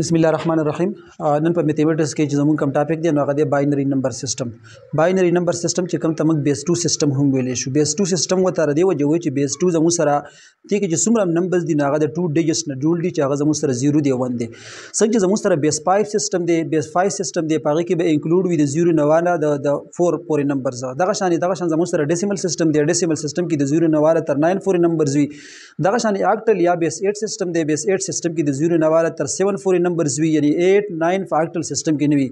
بسم الله الرحمن الرحیم نن په میتھمیټکس کې چې زموږ کوم ټاپک دی نو هغه دی باینری نمبر سیستم باینری نمبر سیستم چې کوم تمک بیس 2 سیستم هم ویلې شو بیس 2 سیستم و تر دی وجه وي چې بیس 2 زموږ سره تی کې چې څومره نمبرز دي هغه د 2 ډیجټس نه جوړ دي چې هغه زموږ سره 0 دی 1 دی څنګه چې زموږ سره بیس 5 سیستم دی بیس 5 سیستم دی پاره کې به انکلود وي د 0 نه والا د 4 پورې نمبرز دغه شان دغه شان زموږ سره ډیسیمل سیستم دی ډیسیمل سیستم کې د 0 نه والا تر 9 پورې نمبرز وي دغه شان اکټل یا بیس 8 سیستم دی بیس 8 سیستم کې د 0 نه والا تر 7 پورې ډیفرنٹ نمبرز وي یعنی 8 9 فاکټل سیستم کې نوي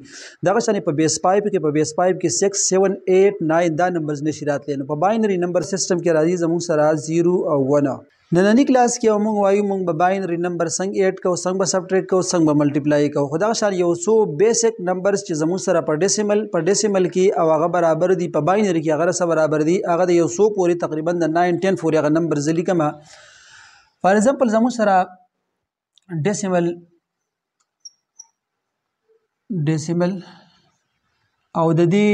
دغه شان په بیس 5 کې په بیس 5 کې 6 7 8 9 دا نمبرز نشي راتلی نو په باینری نمبر سیستم کې راځي زموږ سره 0 او 1 نننی کلاس کې موږ وایو موږ به باینری نمبر څنګه ایډ کوو څنګه به سبټریکټ کوو څنګه به ملټیپلای کوو خدا شان یو څو بیسیک نمبرز چې زموږ سره په ډیسیمل په ډیسیمل کې او هغه برابر دي په باینری کې هغه سره برابر دي هغه د یو څو پورې تقریبا د 9 10 پورې هغه نمبرز لیکم فار ایگزامپل زموږ سره ډیسیمل ډیسیمل او د دې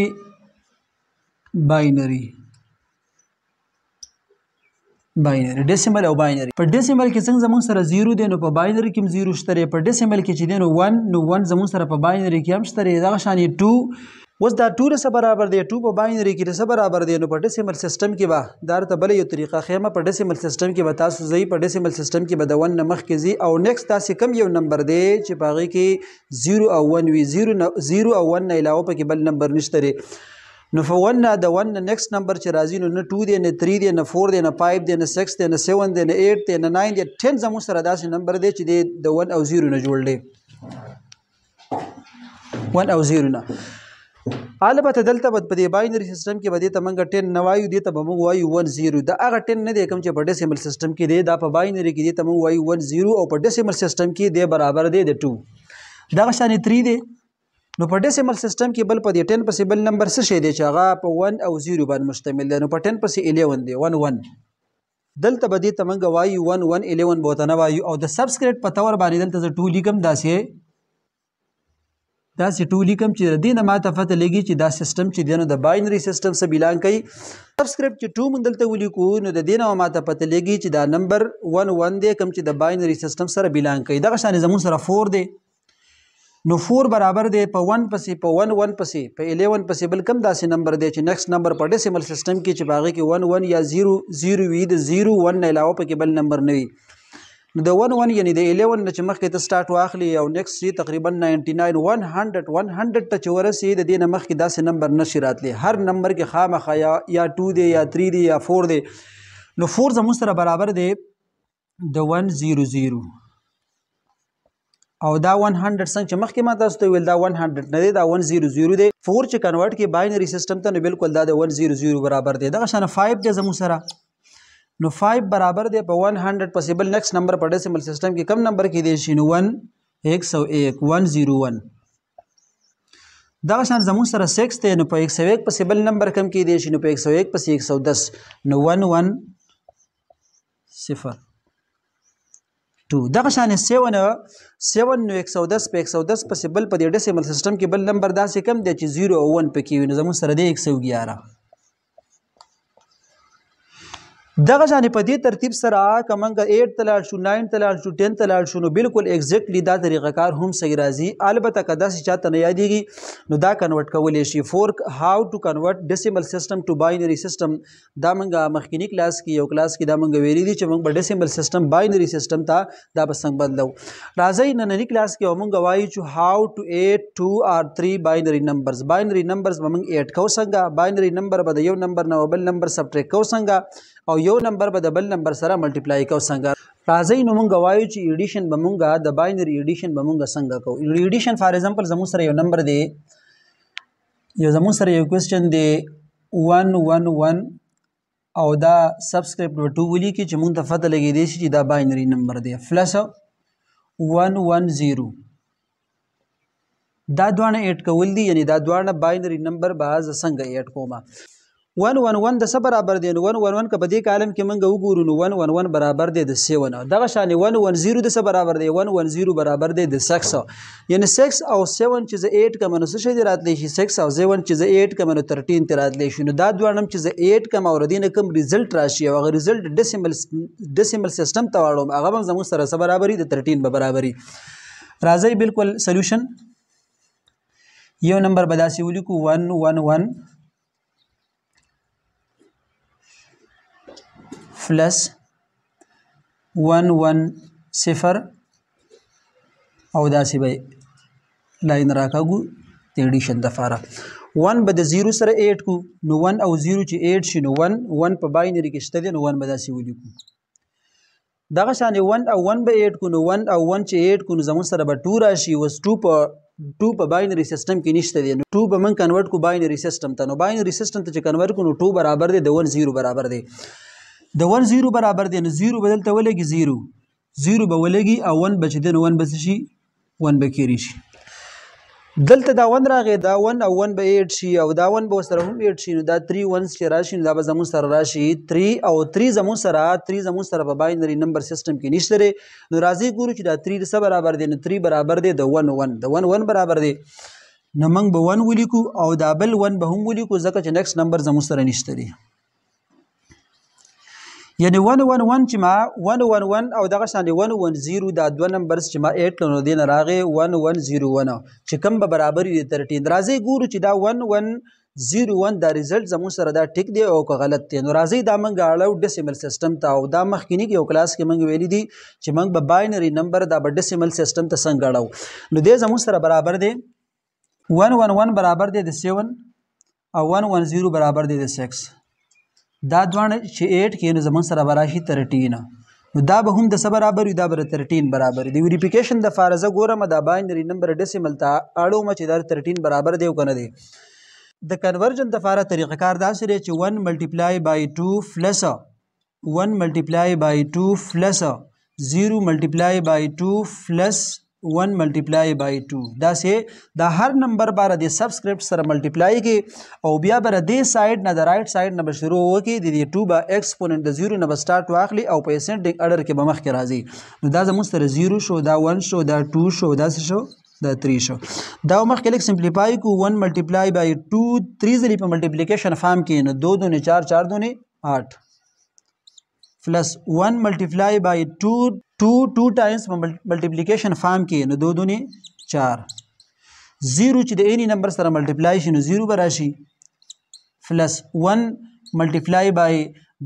باینری باینری ډیسیمل او باینری په ډیسیمل کې څنګه زموږ سره زیرو دی نو په باینری کې هم زیرو شته دی په ډیسیمل کې چې دی نو 1 نو 1 زموږ سره په باینری کې هم شته دی دغه شان 2 اوس دا ټول سره برابر دی ټو په باینری کې سره برابر دی نو په ډیسیمل سیستم کې به دا ته بل یو طریقه خیمه په ډیسیمل سیستم کې به تاسو ځای په ډیسیمل سیستم کې به د 1 نه مخکې ځي او نیکس تاسو کم یو نمبر دی چې په هغه کې 0 او 1 وي 0 او 1 نه علاوه پکې بل نمبر نشته لري نو په 1 نه د 1 نه نیکس نمبر چې راځي نو نه 2 دی نه 3 دی نه 4 دی نه 5 دی نه 6 دی نه 7 دی نه 8 دی نه 9 دی 10 زمو سره داسې نمبر دی چې د 1 او 0 نه جوړ دی 1 او 0 نه البته دلته بد په دې باینری سیستم کې بده ته مونږ 10 نه وایو دې ته موږ وایو 10 دا هغه 10 نه دی کوم چې په ډیسیمل سیستم کې دی دا په باینری کې دی ته موږ وایو 10 او په ډیسیمل سیستم کې دی برابر دی د 2 دا شانې 3 دی نو په ډیسیمل سیستم کې بل په دې 10 پسې بل نمبر څه شی دی چې هغه په 1 او 0 باندې مشتمل دی نو په 10 پسې 11 دی 1 1 دلته به دې ته مونږ وایو 1 1 11 بوتنه وایو او د سبسکرپټ په تور باندې دلته زه 2 لیکم داسې دا سې ټولي کم چې دینه ما ته پته لګي چې دا سیستم چې دینه د باینری سیستم سره بیلان کوي سبسکرایب چې ټو مندل ته ولیکو نو د دینه ما ته پته لګي چې دا نمبر 11 دی کم چې د باینری سیستم سره بیلان کوي دغه شان زمون سره 4 دی نو 4 برابر دی په 1 پسې په 1 1 پسې په 11 پسې بل کم داسې نمبر دی چې نیکست نمبر په ډیسیمل سیستم کې چې باغې کې 1 1 یا 0 0 وي د 0 1 نه علاوه پکې بل نمبر نه وي نو د 11 یعنی د 11 نه چې مخکې ته سٹارټ واخلي او نیکسټ شي تقریبا 99 100 100 ته چې ورسي د دې نه مخکې داسې نمبر نشي راتلی هر نمبر کې خامخا یا یا 2 دی یا 3 دی یا 4 دی نو 4 زموږ سره برابر دی د 100 او دا 100 څنګه چې مخکې ما تاسو ته ویل دا 100 نه دی دا 100 دی 4 چې کنورټ کې باینری سیستم ته نو بالکل دا د 100 برابر دی دغه شان 5 د زمو سره نو 5 برابر دی په 100 پسیبل نیکس نمبر په ډیسیمل سیستم کې کم نمبر کې دی شي نو 1 101 101 دا شان زمون سره 6 ته نو په 101 پسیبل نمبر کم کې دی شي نو په 101 پسې 110 نو 11 صفر 2 دغه شان 7 7 نو 110 په 110 پسیبل په دې ډیسیمل سیستم کې بل نمبر داسې کم دی چې 0 او 1 پکې وي نو زمون سره دی 111 دغه ځان په دې ترتیب سره کومنګ 8 تلار شو 9 تلار شو 10 تلار شو نو بالکل ایگزیکټلی دا طریقه کار هم صحیح راځي البته کدا چې چاته نه یادېږي نو دا کنورټ کولې شي فورک هاو ټو کنورټ ډیسیمل سیستم ټو باینری سیستم دا منګه مخکینی کلاس کې یو کلاس کې دا منګه ویلې دي چې موږ په ډیسیمل سیستم باینری سیستم ته دا به څنګه بدلو راځي نننی کلاس کې موږ وایو چې هاو ټو 8 2 or 3 binary numbers binary numbers به موږ 8 کو څنګه binary number به د یو نمبر نه بل نمبر سبټریک کو څنګه او یو نمبر به د بل نمبر سره ملټیپلای کو څنګه راځي نو مونږ وایو چې ایډیشن به مونږه د باینری ایډیشن به مونږه څنګه کوو ایډیشن فار ایگزامپل زمو سره یو نمبر دی یو زمو سره یو کوېسچن دی 111 او دا سبسکرپټ به 2 ولي کې چې مونږ ته پته لګې دی چې دا باینری نمبر دی پلس 110 دا دوانه ایډ کول دي یعنی دا دوانه باینری نمبر به څنګه ایډ کومه 1 1 1 د سره برابر دی نو 1 1 1 کبه دې کالم کې منګه وګورو نو 1 1 1 برابر دی د 7 نو دغه شان 1 1 0 د سره برابر دی 1 1 0 برابر دی د 6 یعنی 6 او 7 چې 8 کم نو څه دی راتلی شي 6 او 7 چې 8 کم نو 13 ته راتلی شي نو دا دوانم چې 8 کم او ردین کم ریزلټ راشي او غو ریزلټ ډیسیمل ډیسیمل سیستم ته واړو هغه هم زموږ سره سره برابرۍ د 13 به برابرۍ راځي بالکل سولوشن یو نمبر بداسي ولیکو 1 1 1 پلس ون ون صفر او داسې به لاین راکاږو د اډیشن دپاره ون به د زیرو سره ایډ کو نو ون او زیرو چې ایډ شي نو ون ون په باینري کې شته دی نو ون به داسې ولیکو دغه شانې ون او ون به ایډ کو نو ون او ون چې ایډ کو نو زموږ سره به ټو راشي اوس ټو په ټو په باینری سیستم کې نشته دی نو ټو به موږ کنورټ کو باینری سیستم ته نو باینری سیستم ته چې کنورټ کو نو ټو برابر دی د 1 0 برابر دی د 1 0 برابر دی نو 0 بدل ته ولګي 0 0 به ولګي او 1 بچ دی نو 1 بس شي 1 به کېری شي دلته دا 1 راغی دا 1 او 1 به 8 شي او دا 1 به سره هم 8 شي نو دا 3 1 چې راشي نو دا به زمون سره راشي 3 او 3 زمون سره 3 زمون سره په باینری نمبر سیستم کې نشته لري نو راځي ګورو چې دا 3 سره برابر دی نو 3 برابر دی د 1 1 د 1 1 برابر دی نو موږ به 1 ولیکو او دا بل 1 به هم ولیکو ځکه چې نیکس نمبر زموږ سره نشته دی یعنی 111 چې ما 111 او دغه شان 110 دا دوه نمبر چې ما 8 لونو دین راغې 1101 چې کوم به برابر دي تر 13 راځي ګورو چې دا 1101 دا ریزلټ زمو سره دا ټیک دی او که غلط دی نو راځي دا مونږ اړو ډیسیمل سیستم ته او دا مخکینی یو کلاس کې مونږ ویلي دي چې مونږ به باینری نمبر دا به ډیسیمل سیستم ته څنګه اړو نو دې زمو سره برابر دی 111 برابر دی د 7 او 110 برابر دی د 6 دا دواړه چې 8 کې نو زمون سره براشي 13 نو دا به هم د سره برابر دا بر 13 برابر دی ویریفیکیشن د فارزه ګورم دا باینری نمبر ډیسیمل ته اړو مچ دا 13 برابر دی کنه دی د کنورژن د فاره طریقه کار دا سره چې 1 ملټیپلای بای 2 پلس 1 ملټیپلای بای 2 پلس 0 ملټیپلای بای 2 پلس 1 ملټیپلای بای 2 دا سه دا هر نمبر بار د سبسکرپټ سره ملټیپلای کی او بیا بر د سایډ نه د رائټ سایډ نه بشرو وکي د 2 با ایکسپوننت د 0 نه بسټارټ واخلي او په اسنډینګ اډر کې به مخ کې راځي نو دا زموږ سره 0 شو دا 1 شو دا 2 شو دا څه شو دا 3 شو دا مخ کې لیک سمپلیفای کو 1 ملټیپلای بای 2 3 زری په ملټیپلیکیشن فارم کې نو 2 2 4 4 2 8 پلس 1 ملټیپلای بای 2 2 2 ټایمز په ملټیپلیکیشن فارم کې نو دو دونې 4 زیرو چې د اینی نمبر سره ملټیپلای شي نو زیرو به راشي پلس 1 ملټیپلای بای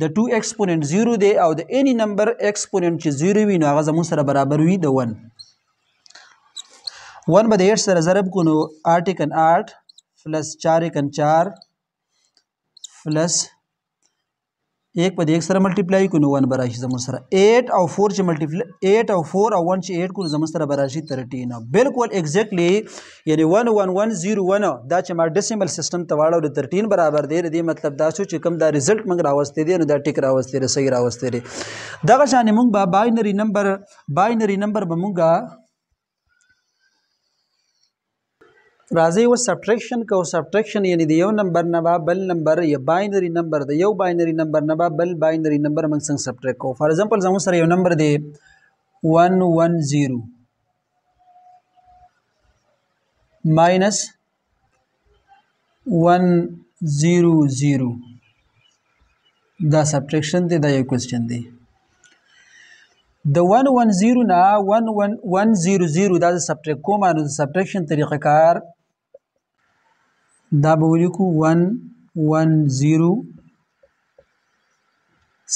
د 2 ایکسپوننت 0 دی او د اني نمبر ایکسپوننت چې 0 وي نو هغه زموږ سره برابر وي د 1 1 به د 8 سره ضرب کو نو 8 کن 8 پلس 4 کن 4 پلس 1 په دې 1 سره ملټیپلای کو نو 1 به راشي زموږ سره 8 او 4 چې ملټیپلای 8 او 4 او 1 چې 8 کو زموږ سره به راشي 13 بالکل ایگزیکټلی یعنی 11101 دا چې ما ډیسیمل سیستم ته واړو د 13 برابر دی دې مطلب دا شو چې کوم دا رزلټ موږ راوستي دي نو دا ټیک راوستي دی صحیح راوستي دی دغه شان موږ به باینری نمبر باینری نمبر به موږ راځي و سبټریکشن کو سبټریکشن یعنی د یو نمبر نه بل نمبر یا باینری نمبر د یو باینری نمبر نه بل باینری نمبر موږ څنګه سبټریک کو فار ایگزامپل زموږ سره یو نمبر دی 110 ماینس 100 دا سبټریکشن دی دا یو کوېسچن دی د 110 نه 1100 دا سبټریک کوم نو سبټریکشن طریقه کار دا به ولیکو ون ون زیرو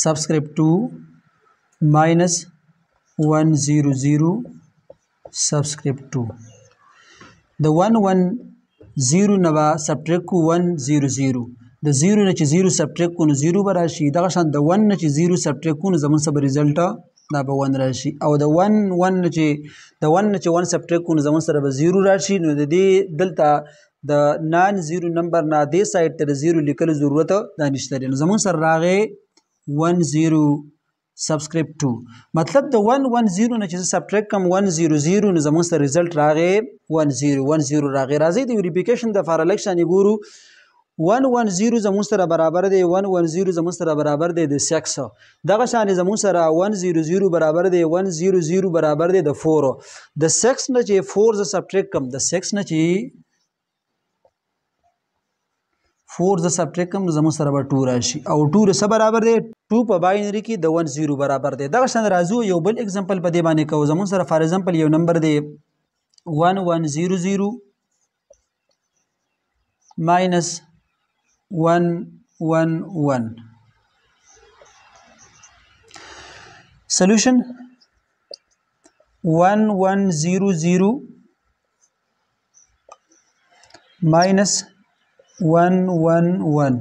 سبسکرپٹ ٹو مائنس one zero zero subscript two د one one zero نه به سبټریک کو ون zero zero د zero نه چې zero سبټریک کو نو zero به راشي دغه شان د ون نه چې zero سبټریک کو نو زموږ سره رزلټ دا به ون راشي او د ون ون نه چې د ون نه چې ون سبټریک کو نو زموږ سره به zero راشي نو د دې دلته د نان زیرو نمبر نه دې سایت تر زیرو لیکلو ضرورت دا نشته نو زمون سره راغې 10 سبسکرایب 2 مطلب د 110 نه چې سبټریک کم 100 نو زمون سره رزلټ راغې 1010 راغې راځي د ویریفیکیشن د فار الیکشن ګورو 110 زمون سره برابر دی 110 زمون سره برابر دی د 600 دغه شان زمون سره 100 برابر دی 100 برابر دی د 4 د 6 نه چې 4 ز سبټریک کم د 6 نه چې 4 ز سبټریک کوم زمو سره به 2 راشي او 2 سره برابر دی 2 په باینری کې د 1 0 برابر دی دغه شان راځو یو بل اگزامپل په دې باندې کوو زمو سره فار ایگزامپل یو نمبر دی 1 1 0 0 minus 1 1 1 solution 1 1 0 0 minus 1 1 1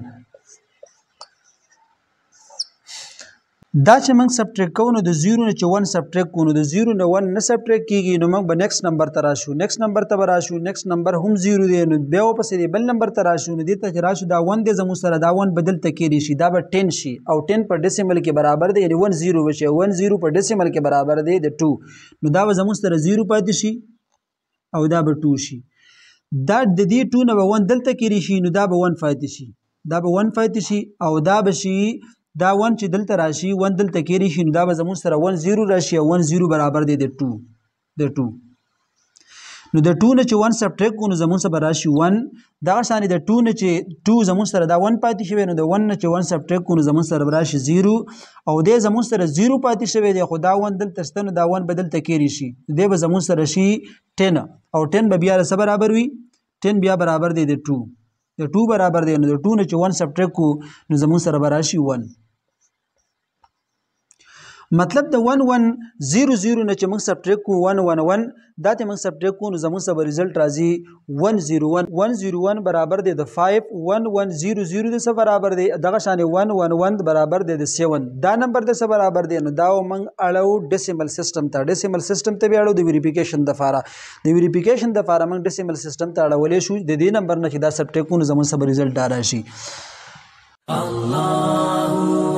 دا چې موږ سبټریک کوو نو د 0 نه چې 1 سبټریک کوو نو د 0 نه 1 نه سبټریک کیږي نو موږ به نیکس نمبر ته راشو نیکس نمبر ته راشو نیکس نمبر هم 0 دی نو بیا واپس دی بل نمبر ته راشو نو دې ته راشو دا 1 دی زمو سره دا 1 بدل تکېږي شي دا به 10 شي او 10 په ډیسیمل کې برابر دی یعنی 1 0 وشي 1 0 په ډیسیمل کې برابر دی د 2 نو دا به زمو سره 0 پاتې شي او دا به 2 شي دا د دې ټو نه ون دلته کې راشي نو دا به ون فائدې شي دا به ون فائدې شي او دا به شي دا ون چې دلته راشي ون دلته کې راشي نو دا به زموږ سره ون زیرو راشي ون زیرو برابر دی د ټو د ټو نو د 2 نه چې 1 سبټریک کو نو زمون سره راشي 1 دا شان د 2 نه چې 2 زمون سره دا 1 پاتې شوی نو د 1 نه چې 1 سبټریک کو نو زمون سره راشي 0 او د زمون سره 0 پاتې شوی دی خو دا 1 دلته ستنه دا 1 بدل تکیری شي د به زمون سره شي 10 او 10 به بیا سره برابر وي 10 بیا برابر دی د 2 د 2 برابر دی نو د 2 نه چې 1 سبټریک کو نو زمون سره راشي 1 مطلب د 1100 نه چې موږ سبټریک کو 111 دا ته موږ سبټریک کو نو زموږ سب رزلټ راځي 101 101 برابر دی د 5 1100 د سره برابر دی دغه شان 111 برابر دی د 7 دا نمبر د سره برابر دی نو دا موږ اړو ډیسیمل سیستم ته ډیسیمل سیستم ته بیا اړو د ویریفیکیشن د فاره د ویریفیکیشن د فاره موږ ډیسیمل سیستم ته اړولې شو د دې نمبر نه چې دا سبټریک کو نو زموږ سب رزلټ راشي الله